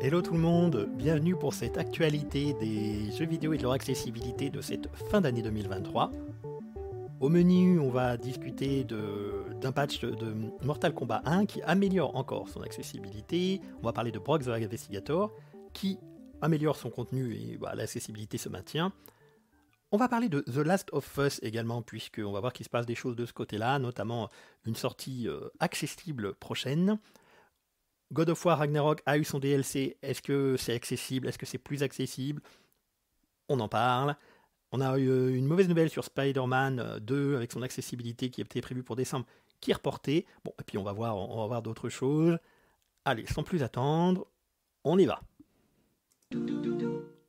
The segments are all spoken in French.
Hello tout le monde, bienvenue pour cette actualité des jeux vidéo et de leur accessibilité de cette fin d'année 2023. Au menu, on va discuter d'un patch de Mortal Kombat 1 qui améliore encore son accessibilité. On va parler de Brock the Investigator qui améliore son contenu et bah, l'accessibilité se maintient. On va parler de The Last of Us également, puisqu'on va voir qu'il se passe des choses de ce côté-là, notamment une sortie euh, accessible prochaine. God of War Ragnarok a eu son DLC. Est-ce que c'est accessible Est-ce que c'est plus accessible On en parle. On a eu euh, une mauvaise nouvelle sur Spider-Man 2 euh, avec son accessibilité qui était prévue pour décembre, qui est reportée. Bon, et puis on va voir, on va voir d'autres choses. Allez, sans plus attendre, on y va.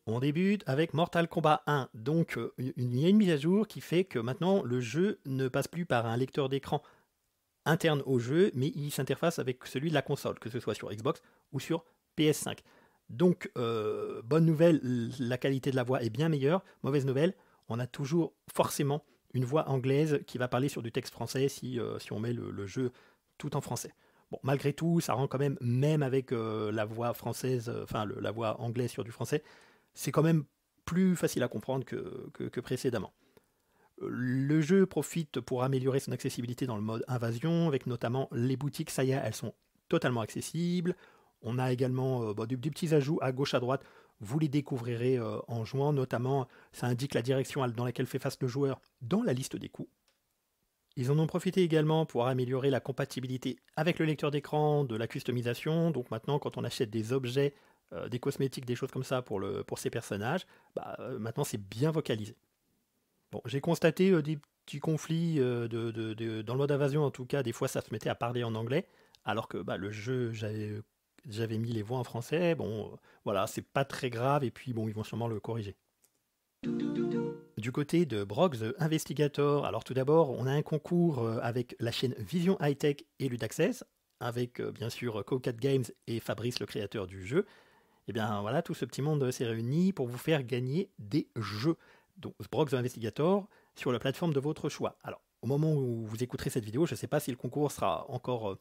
On débute avec Mortal Kombat 1. Donc, il y a une mise à jour qui fait que maintenant le jeu ne passe plus par un lecteur d'écran interne au jeu, mais il s'interface avec celui de la console, que ce soit sur Xbox ou sur PS5. Donc, euh, bonne nouvelle, la qualité de la voix est bien meilleure. Mauvaise nouvelle, on a toujours forcément une voix anglaise qui va parler sur du texte français si, euh, si on met le, jeu tout en français. Bon, malgré tout, ça rend quand même, même avec euh, la voix française, enfin la voix anglaise sur du français, c'est quand même plus facile à comprendre que précédemment. Le jeu profite pour améliorer son accessibilité dans le mode invasion, avec notamment les boutiques, ça elles sont totalement accessibles. On a également euh, bah, des, petits ajouts à gauche, à droite, vous les découvrirez euh, en jouant, notamment ça indique la direction dans laquelle fait face le joueur dans la liste des coups. Ils en ont profité également pour améliorer la compatibilité avec le lecteur d'écran, de la customisation, donc maintenant quand on achète des objets, euh, des cosmétiques, des choses comme ça pour, ces personnages, bah, maintenant c'est bien vocalisé. Bon, j'ai constaté euh, des petits conflits euh, dans le mode invasion, en tout cas, des fois ça se mettait à parler en anglais, alors que bah, le jeu, j'avais mis les voix en français. Bon, voilà, c'est pas très grave, et puis bon, ils vont sûrement le corriger. Du côté de Brox the Investigator, alors tout d'abord, on a un concours euh, avec la chaîne Vision High Tech et Ludaccess, avec bien sûr Cocat Games et Fabrice, le créateur du jeu. Et eh bien voilà, tout ce petit monde s'est réuni pour vous faire gagner des jeux donc Brock the Investigator, sur la plateforme de votre choix. Alors, au moment où vous écouterez cette vidéo, je ne sais pas si le concours sera encore euh,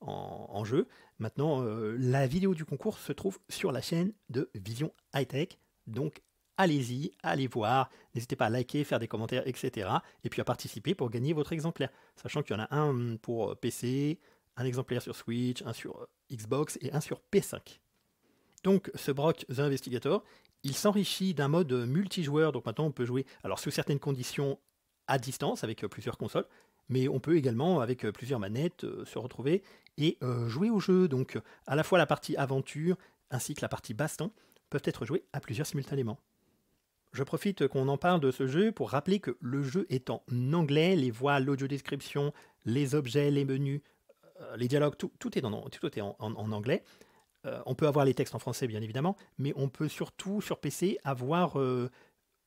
en, jeu. Maintenant, euh, la vidéo du concours se trouve sur la chaîne de Vision Hightech. Tech. Donc, allez-y, allez voir. N'hésitez pas à liker, faire des commentaires, etc. Et puis à participer pour gagner votre exemplaire. Sachant qu'il y en a un pour euh, PC, un exemplaire sur Switch, un sur Xbox et un sur P5. Donc ce Brock The Investigator, il s'enrichit d'un mode multijoueur, donc maintenant on peut jouer, alors sous certaines conditions, à distance avec euh, plusieurs consoles, mais on peut également avec euh, plusieurs manettes euh, se retrouver et jouer au jeu. Donc à la fois la partie aventure ainsi que la partie baston peuvent être jouées à plusieurs simultanément. Je profite qu'on en parle de ce jeu pour rappeler que le jeu est en anglais, les voix, l'audio-description, les objets, les menus, les dialogues, tout, est, en anglais. Euh, on peut avoir les textes en français, bien évidemment, mais on peut surtout sur PC avoir euh,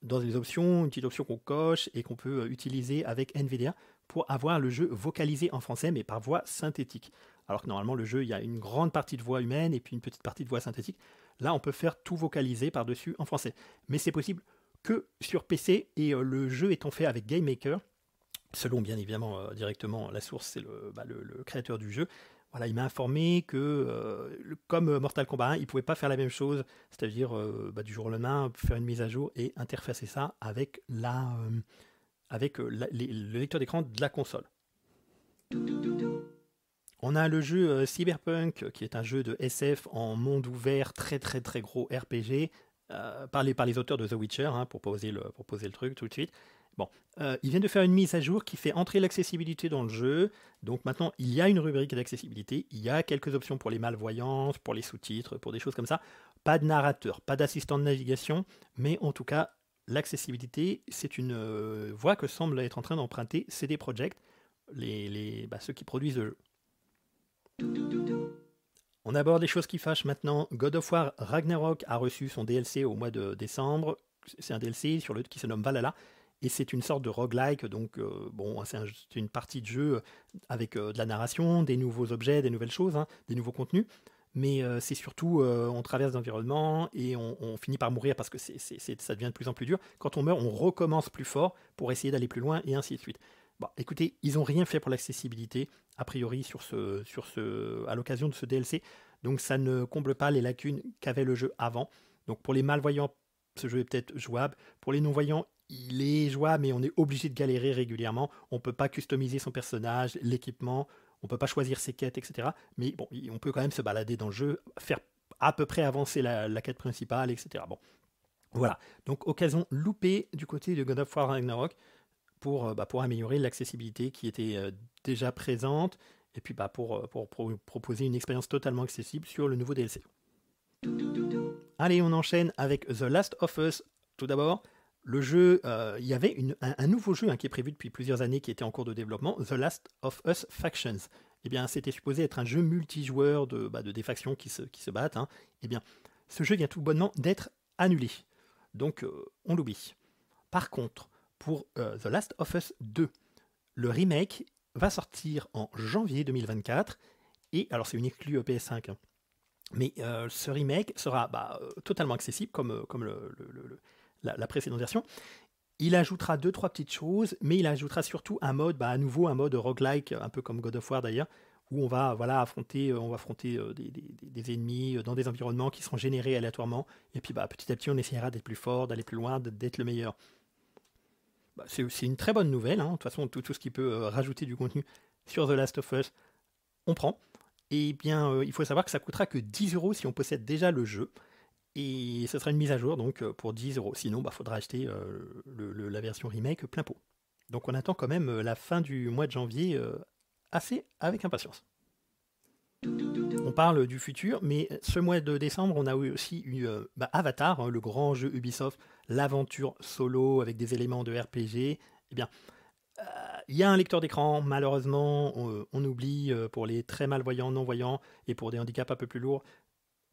dans les options une petite option qu'on coche et qu'on peut euh, utiliser avec NVDA pour avoir le jeu vocalisé en français, mais par voix synthétique. Alors que normalement, le jeu, il y a une grande partie de voix humaine et puis une petite partie de voix synthétique. Là, on peut faire tout vocaliser par-dessus en français. Mais c'est possible que sur PC et le jeu étant fait avec GameMaker, selon bien évidemment directement la source, c'est le, bah, créateur du jeu, voilà, il m'a informé que, euh, comme euh, Mortal Kombat 1, il ne pouvait pas faire la même chose, c'est-à-dire euh, bah, du jour au lendemain, faire une mise à jour et interfacer ça avec, la, avec le lecteur d'écran de la console. On a le jeu Cyberpunk, qui est un jeu de SF en monde ouvert, très très très gros RPG, parlé par les auteurs de The Witcher, hein, pour poser le truc tout de suite. Bon, euh, il vient de faire une mise à jour qui fait entrer l'accessibilité dans le jeu. Donc maintenant, il y a une rubrique d'accessibilité, il y a quelques options pour les malvoyances, pour les sous-titres, pour des choses comme ça. Pas de narrateur, pas d'assistant de navigation, mais en tout cas, l'accessibilité, c'est une euh, voie que semble être en train d'emprunter CD Project, les, bah, ceux qui produisent le jeu. On aborde les choses qui fâchent maintenant. God of War Ragnarok a reçu son DLC au mois de décembre. C'est un DLC sur le, qui se nomme Valhalla. Et c'est une sorte de roguelike, donc euh, bon, c'est une partie de jeu euh, avec euh, de la narration, des nouveaux objets, des nouvelles choses, hein, des nouveaux contenus. Mais c'est surtout, on traverse l'environnement et on, finit par mourir parce que ça devient de plus en plus dur. Quand on meurt, on recommence plus fort pour essayer d'aller plus loin et ainsi de suite. Bon, écoutez, ils n'ont rien fait pour l'accessibilité, a priori, sur ce, sur ce, à l'occasion de ce DLC. Donc ça ne comble pas les lacunes qu'avait le jeu avant. Donc pour les malvoyants, ce jeu est peut-être jouable. Pour les non-voyants, il est jouable, mais on est obligé de galérer régulièrement. On ne peut pas customiser son personnage, l'équipement, on ne peut pas choisir ses quêtes, etc. Mais bon, on peut quand même se balader dans le jeu, faire à peu près avancer la, quête principale, etc. Bon, voilà. Donc, occasion loupée du côté de God of War Ragnarok pour, euh, bah, améliorer l'accessibilité qui était euh, déjà présente et puis bah, pour euh, proposer une expérience totalement accessible sur le nouveau DLC. Allez, on enchaîne avec The Last of Us tout d'abord. Le jeu, euh, il y avait un, nouveau jeu hein, qui est prévu depuis plusieurs années, qui était en cours de développement, The Last of Us Factions. Eh bien, c'était supposé être un jeu multijoueur de, bah, de des factions qui se, qui se battent. Hein. Eh bien, ce jeu vient tout bonnement d'être annulé. Donc, euh, on l'oublie. Par contre, pour euh, The Last of Us 2, le remake va sortir en janvier 2024. Et alors, c'est une exclue PS5. Hein, mais ce remake sera bah, totalement accessible comme, comme le la, précédente version. Il ajoutera deux, trois petites choses, mais il ajoutera surtout un mode, bah, à nouveau un mode roguelike, un peu comme God of War d'ailleurs, où on va voilà affronter, euh, on va affronter euh, des, ennemis euh, dans des environnements qui seront générés aléatoirement, et puis bah, petit à petit on essaiera d'être plus fort, d'aller plus loin, d'être le meilleur. Bah, c'est, une très bonne nouvelle, hein. de toute façon tout, tout ce qui peut rajouter du contenu sur The Last of Us, on prend. Et bien il faut savoir que ça coûtera que 10 euros si on possède déjà le jeu. Et ce sera une mise à jour donc euh, pour 10 euros. Sinon, il bah, faudra acheter euh, la version remake plein pot. Donc on attend quand même euh, la fin du mois de janvier assez avec impatience. On parle du futur, mais ce mois de décembre, on a aussi eu bah, Avatar, hein, le grand jeu Ubisoft, l'aventure solo avec des éléments de RPG. Eh bien, il y a un lecteur d'écran, malheureusement, on oublie pour les très malvoyants, non-voyants et pour des handicaps un peu plus lourds,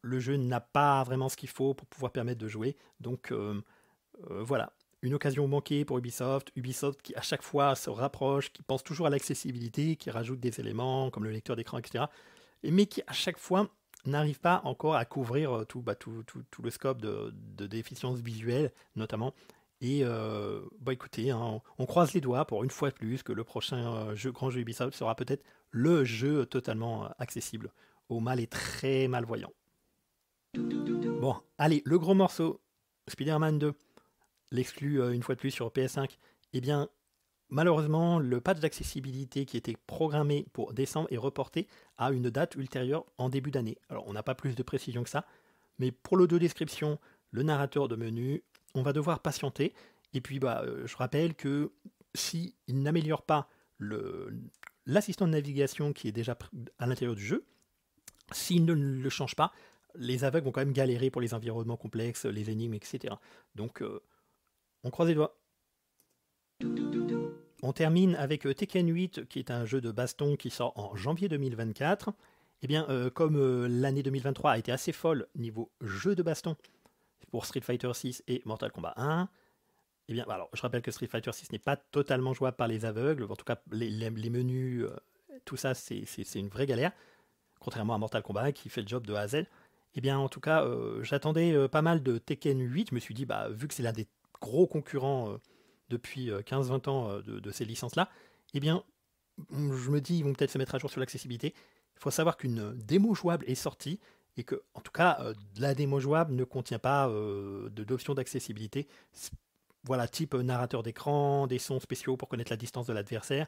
le jeu n'a pas vraiment ce qu'il faut pour pouvoir permettre de jouer. Donc euh, euh, voilà, une occasion manquée pour Ubisoft. Ubisoft qui à chaque fois se rapproche, qui pense toujours à l'accessibilité, qui rajoute des éléments comme le lecteur d'écran, etc. Mais qui à chaque fois n'arrive pas encore à couvrir euh, bah, tout, le scope de, déficience visuelle notamment. Et bah écoutez, hein, on, croise les doigts pour une fois de plus que le prochain grand jeu Ubisoft sera peut-être le jeu totalement accessible au mal et très malvoyant. Bon, allez, le gros morceau, Spider-Man 2, l'exclut euh, une fois de plus sur PS5. Eh bien, malheureusement, le patch d'accessibilité qui était programmé pour décembre est reporté à une date ultérieure en début d'année. Alors, on n'a pas plus de précision que ça, mais pour l'audio-description, le narrateur de menu, on va devoir patienter. Et puis, bah, euh, je rappelle que s'il n'améliore pas l'assistant de navigation qui est déjà à l'intérieur du jeu, s'il ne le change pas, les aveugles vont quand même galérer pour les environnements complexes, les énigmes, etc. Donc, euh, on croise les doigts. On termine avec euh, Tekken 8, qui est un jeu de baston qui sort en janvier 2024. Eh bien, euh, comme l'année 2023 a été assez folle niveau jeu de baston pour Street Fighter 6 et Mortal Kombat 1, eh bien, alors, je rappelle que Street Fighter 6 n'est pas totalement jouable par les aveugles, en tout cas, les, menus, tout ça, c'est une vraie galère, contrairement à Mortal Kombat qui fait le job de Hazel, eh bien, en tout cas, euh, j'attendais euh, pas mal de Tekken 8. Je me suis dit, bah, vu que c'est l'un des gros concurrents euh, depuis 15-20 ans de, ces licences-là, eh bien, mm, je me dis, ils vont peut-être se mettre à jour sur l'accessibilité. Il faut savoir qu'une démo jouable est sortie et que, en tout cas, la démo jouable ne contient pas d'options d'accessibilité. Voilà, type narrateur d'écran, des sons spéciaux pour connaître la distance de l'adversaire,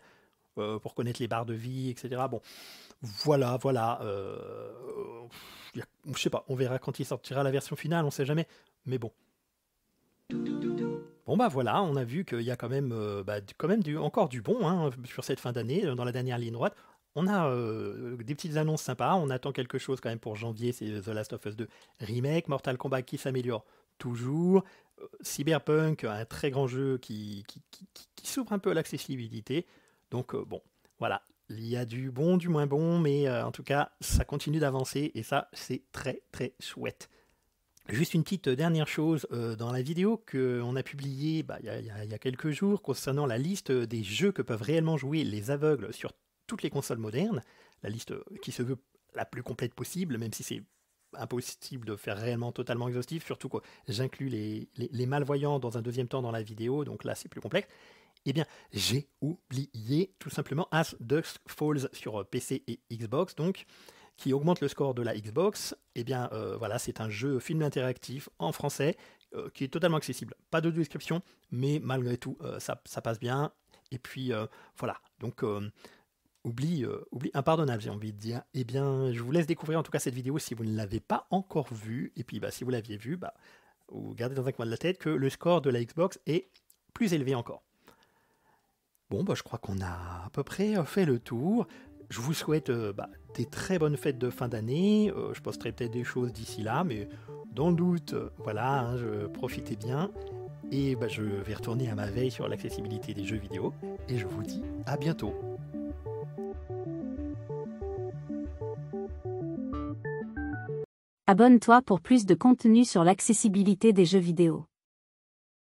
euh, pour connaître les barres de vie, etc. Bon, voilà, voilà. Euh, je sais pas, on verra quand il sortira la version finale, on sait jamais. Mais bon. Bon bah voilà, on a vu qu'il y a quand même, euh, bah, quand même du, encore du bon hein, sur cette fin d'année, dans la dernière ligne droite. On a des petites annonces sympas, on attend quelque chose quand même pour janvier, c'est The Last of Us 2 Remake, Mortal Kombat qui s'améliore toujours, Cyberpunk, un très grand jeu qui, qui s'ouvre un peu à l'accessibilité, donc euh, bon, voilà, il y a du bon, du moins bon, mais euh, en tout cas, ça continue d'avancer et ça, c'est très très chouette. Juste une petite euh, dernière chose dans la vidéo qu'on a publiée bah, il y, a quelques jours concernant la liste des jeux que peuvent réellement jouer les aveugles sur toutes les consoles modernes, la liste qui se veut la plus complète possible, même si c'est impossible de faire réellement totalement exhaustif, surtout que j'inclus les malvoyants dans un deuxième temps dans la vidéo, donc là c'est plus complexe. Eh bien, j'ai oublié tout simplement As Dust Falls sur euh, PC et Xbox, donc qui augmente le score de la Xbox. Eh bien, euh, voilà, c'est un jeu film interactif en français euh, qui est totalement accessible. Pas de description, mais malgré tout, ça, passe bien. Et puis, voilà. Donc, oublie, oublie impardonnable, j'ai envie de dire. Eh bien, je vous laisse découvrir en tout cas cette vidéo si vous ne l'avez pas encore vue. Et puis, bah, si vous l'aviez vue, bah, vous gardez dans un coin de la tête que le score de la Xbox est plus élevé encore. Bon, bah, je crois qu'on a à peu près euh, fait le tour. Je vous souhaite euh, bah, des très bonnes fêtes de fin d'année. Euh, je posterai peut-être des choses d'ici là, mais dans le doute, voilà, hein, je, profitez bien. Et bah, je vais retourner à ma veille sur l'accessibilité des jeux vidéo. Et je vous dis à bientôt. Abonne-toi pour plus de contenu sur l'accessibilité des jeux vidéo.